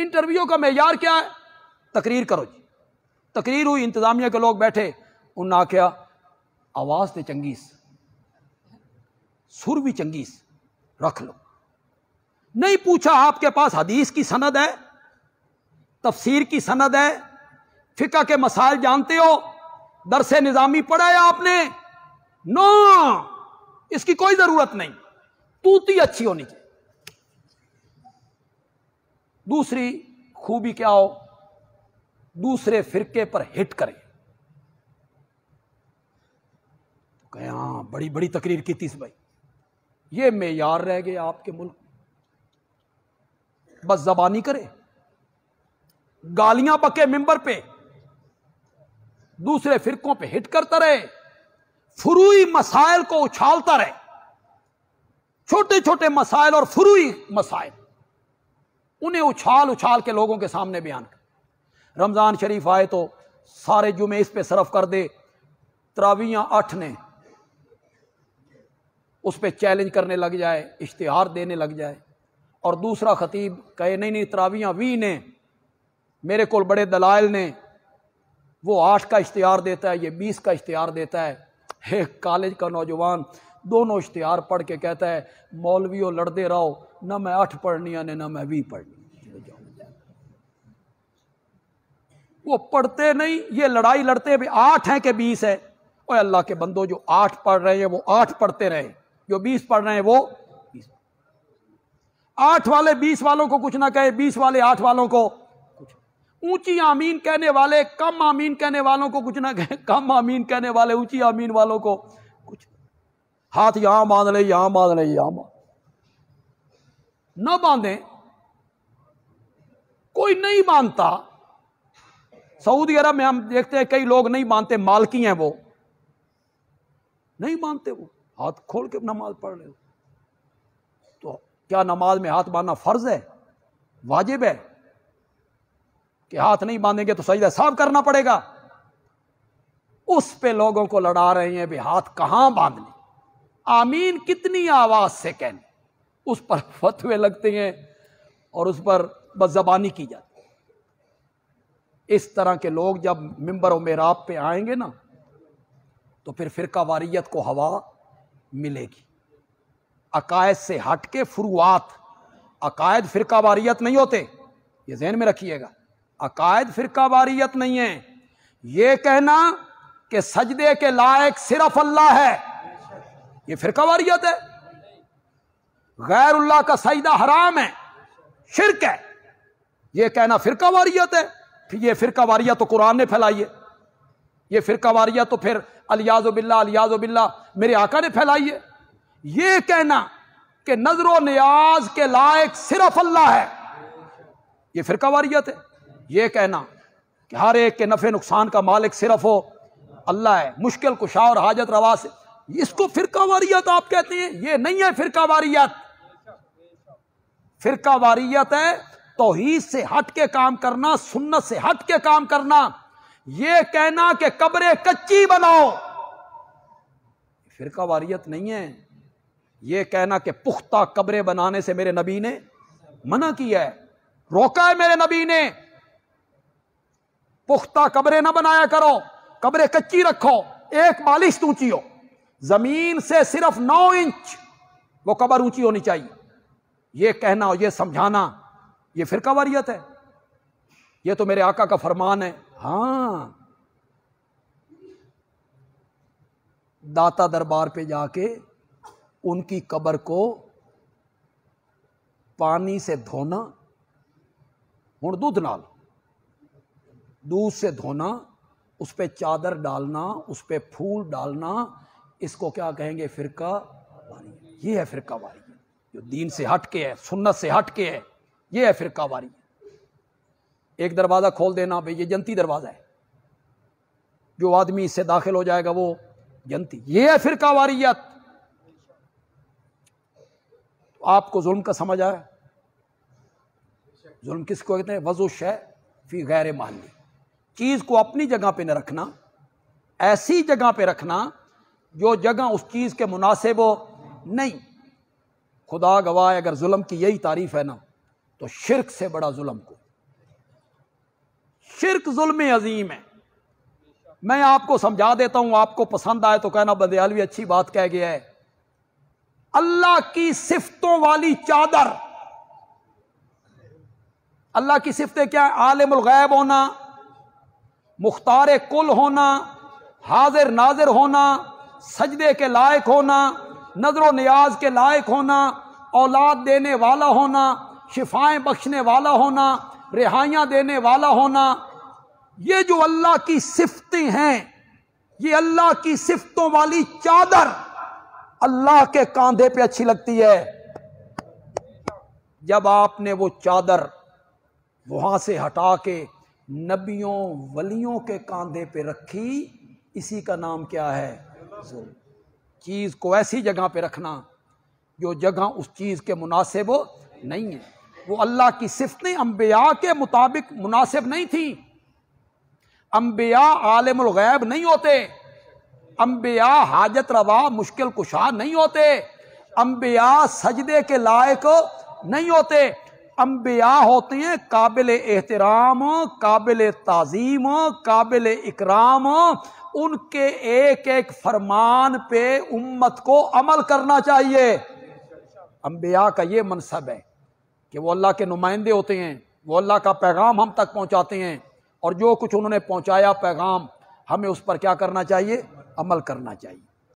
interview का मैार क्या है तकरीर करो जी तकरीर हुई इंतजामिया के लोग बैठे उन्हें आख्या आवाज तो चंगीस सुर भी चंगीस रख लो नहीं पूछा आपके पास हदीस की सनद है तफसीर की सनद है फिका के मसाइल जानते हो दरस निज़ामी पढ़ा है आपने नो इसकी कोई ज़रूरत नहीं तूती अच्छी होनी चाहिए दूसरी खूबी क्या हो दूसरे फिरके पर हिट करे तो कहे हाँ बड़ी बड़ी तकरीर की तीस भाई ये मैार रह गए आपके मुल्क बस जबानी करे गालियां पके मिंबर पे दूसरे फिरकों पे हिट करता रहे फुरुई मसाइल को उछालता रहे छोटे छोटे मसाइल और फुरुई मसाइल उन्हें उछाल उछाल के लोगों के सामने बयान कर रमज़ान शरीफ आए तो सारे जुमे इस पर सरफ कर दे तरावियाँ आठ ने उस पर चैलेंज करने लग जाए इश्तहार देने लग जाए और दूसरा खतीब कहे नहीं नहीं तरावियाँ वी ने मेरे को बड़े दलाल ने वो आठ का इश्तहार देता है ये बीस का इश्तिहार देता है एक कॉलेज का नौजवान दोनों इश्तिहार पढ़ के कहता है मौलवियों लड़ते रहो ना मैं अठ पढ़नी ने ना मैं भी पढ़नी वो पढ़ते नहीं ये लड़ाई लड़ते भी आठ हैं कि बीस है और अल्लाह के बंदो जो आठ पढ़ रहे हैं वो आठ पढ़ते रहे जो बीस पढ़ रहे हैं वो आठ वाले बीस वालों को कुछ ना कहे बीस वाले आठ वालों को ऊंची आमीन कहने वाले कम आमीन कहने वालों को कुछ ना कहे कम आमीन कहने वाले ऊंची आमीन वालों को कुछ हाथ यहां बांध ले यहां बांध ले यहां मान न बांधे कोई नहीं बांधता सऊदी अरब में हम देखते हैं कई लोग नहीं मानते मालकी हैं वो नहीं मानते वो हाथ खोल के नमाज पढ़ रहे हो तो क्या नमाज में हाथ बांधना फर्ज है वाजिब है कि हाथ नहीं बांधेंगे तो सजदा साफ करना पड़ेगा उस पे लोगों को लड़ा रहे हैं भी हाथ कहां बांधने आमीन कितनी आवाज से कहने उस पर फतवे लगते हैं और उस पर बदजबानी की जाती है इस तरह के लोग जब मंबर और मेराब पे आएंगे ना तो फिर फिरका वारियत को हवा मिलेगी अकायद से हट के अकायद फिरका वारियत नहीं होते ये जहन में रखिएगा अकायद फिरका वारियत नहीं है ये कहना कि सजदे के लायक सिर्फ अल्लाह है ये फिरका वारियत है गैर गैरुल्ला का सजदा हराम है शिरक है ये कहना फिरका वारियत है फिर यह फिरका वारियत तो कुरान ने फैलाई है यह फिरका वारियत तो फिर अलियाज बिल्ला अलियाज बिल्ला मेरे आका ने फैलाई है ये कहना कि नजर व न्याज के लायक सिर्फ अल्लाह है ये फिरका वारियत है यह कहना कि हर एक के नफे नुकसान का मालिक सिर्फ हो अल्लाह है मुश्किल कुशा और हाजत रवा से इसको फिरका वारियत आप कहते हैं ये नहीं है फिरका वारियत फिरका वारियत है तोहीद से हट के काम करना सुन्नत से हट के काम करना यह कहना कि कब्रें कच्ची बनाओ फिरका वारियत नहीं है यह कहना कि पुख्ता कब्रें बनाने से मेरे नबी ने मना किया है रोका है मेरे नबी ने पुख्ता कब्रें ना बनाया करो कब्रें कच्ची रखो एक बालिश ऊंची हो जमीन से सिर्फ नौ इंच वो कबर ऊंची होनी चाहिए ये कहना और ये समझाना ये फिरका वारियत है ये तो मेरे आका का फरमान है हाँ दाता दरबार पे जाके उनकी कब्र को पानी से धोना हूं दूध नाल दूध से धोना उस पर चादर डालना उस पर फूल डालना इसको क्या कहेंगे फिरका वारी ये है फिरका वारी जो दीन से हट के है सुन्नत से हट के है ये है फिरका वारी एक दरवाज़ा खोल देना भाई ये जनती दरवाज़ा है जो आदमी इससे दाखिल हो जाएगा वो जनती ये है फिरका वारियत तो आपको जुल्म का समझ आया जुल्म किसको कहते हैं वजुश शह फिर गैर मानी चीज़ को अपनी जगह पे न रखना ऐसी जगह पे रखना जो जगह उस चीज़ के मुनासिब हो नहीं खुदा गवाह अगर जुल्म की यही तारीफ है ना तो शिरक से बड़ा जुल्म को शिरक जुल्म अजीम है मैं आपको समझा देता हूं आपको पसंद आए तो कहना बदयालवी अच्छी बात कह गया है अल्लाह की सिफतों वाली चादर अल्लाह की सिफतें क्या है आलमुल गैब होना मुख्तार कुल होना हाजिर नाजिर होना सजदे के लायक होना नजर न्याज के लायक होना औलाद देने वाला होना शिफाएं बख्शने वाला होना रिहाइयाँ देने वाला होना ये जो अल्लाह की सिफतें हैं ये अल्लाह की सिफतों वाली चादर अल्लाह के कांधे पे अच्छी लगती है जब आपने वो चादर वहां से हटा के नबियों वलियों के कांधे पे रखी इसी का नाम क्या है चीज को ऐसी जगह पे रखना जो जगह उस चीज़ के मुनासिब नहीं है वो अल्लाह की सिफतें अम्बिया के मुताबिक मुनासिब नहीं थी अम्बिया आलमैब नहीं होते अम्बिया हाजत रवा मुश्किल कुशा नहीं होते अम्बिया सजदे के लायक नहीं होते अम्बिया होते हैं काबिल एहतराम काबिल तज़ीम काबिल इकराम उनके एक एक फरमान पे उम्मत को अमल करना चाहिए अम्बिया का ये मनसब है कि वो अल्लाह के नुमाइंदे होते हैं वो अल्लाह का पैगाम हम तक पहुँचाते हैं और जो कुछ उन्होंने पहुँचाया पैगाम हमें उस पर क्या करना चाहिए अमल करना चाहिए